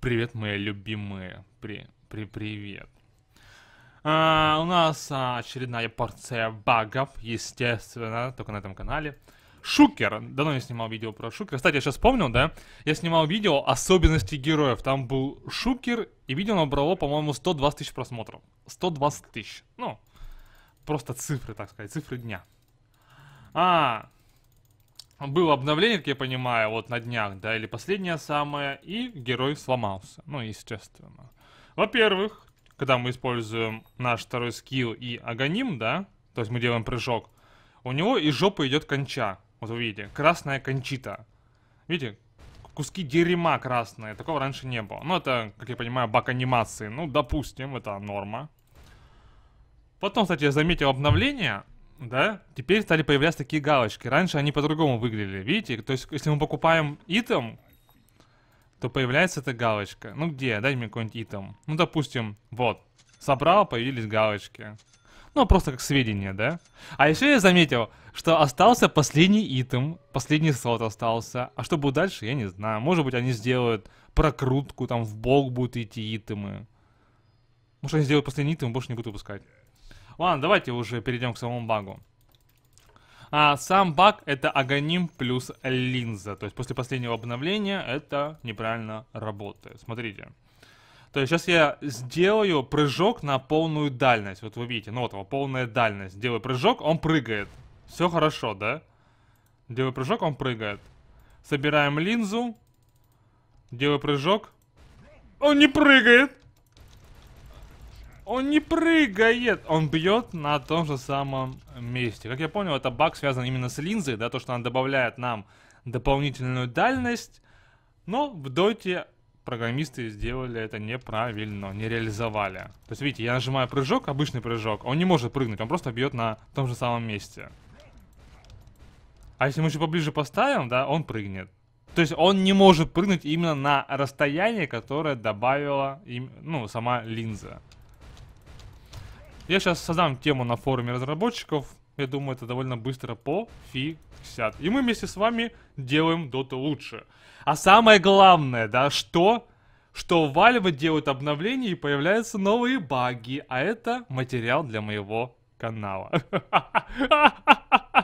Привет, мои любимые. При, при, привет. А, у нас а, очередная порция багов, естественно, только на этом канале. Шукер. Давно не снимал видео про Шукер. Кстати, я сейчас помню, да? Я снимал видео особенности героев. Там был Шукер, и видео набрало, по-моему, 120 тысяч просмотров. 120 тысяч. Ну, просто цифры, так сказать, цифры дня. А, было обновление, как я понимаю, вот на днях, да, или последнее самое, и герой сломался. Ну, естественно. Во-первых, когда мы используем наш второй скилл и агоним, да, то есть мы делаем прыжок, у него из жопы идет конча. Вот вы видите, красная кончита. Видите, куски дерьма красные, такого раньше не было. Ну, это, как я понимаю, баг анимации. Ну, допустим, это норма. Потом, кстати, я заметил обновление, да, теперь стали появляться такие галочки. Раньше они по-другому выглядели, видите? То есть, если мы покупаем итем, то появляется эта галочка. Ну где? Дай мне какой-нибудь итем. Ну, допустим, вот. Собрал, появились галочки. Ну, просто как сведения, да? А еще я заметил, что остался последний итем, последний слот остался. А что будет дальше, я не знаю. Может быть, они сделают прокрутку, там в бок будут идти итемы. Может, они сделают последний итем и больше не будут выпускать. Ладно, давайте уже перейдем к самому багу. А сам баг это агоним плюс линза. То есть после последнего обновления это неправильно работает. Смотрите. То есть сейчас я сделаю прыжок на полную дальность. Вот вы видите, ну вот его полная дальность. Делаю прыжок, он прыгает. Все хорошо, да? Делаю прыжок, он прыгает. Собираем линзу. Делаю прыжок. Он не прыгает. Он не прыгает, он бьет на том же самом месте. Как я понял, это баг связан именно с линзой, да, то, что она добавляет нам дополнительную дальность. Но в доте программисты сделали это неправильно, не реализовали. То есть, видите, я нажимаю прыжок, обычный прыжок, он не может прыгнуть, он просто бьет на том же самом месте. А если мы еще поближе поставим, да, он прыгнет. То есть он не может прыгнуть именно на расстояние, которое добавила им, ну, сама линза. Я сейчас создам тему на форуме разработчиков. Я думаю, это довольно быстро пофиксят. И мы вместе с вами делаем доту лучше. А самое главное, да, что? Что Valve делают обновления и появляются новые баги. А это материал для моего канала.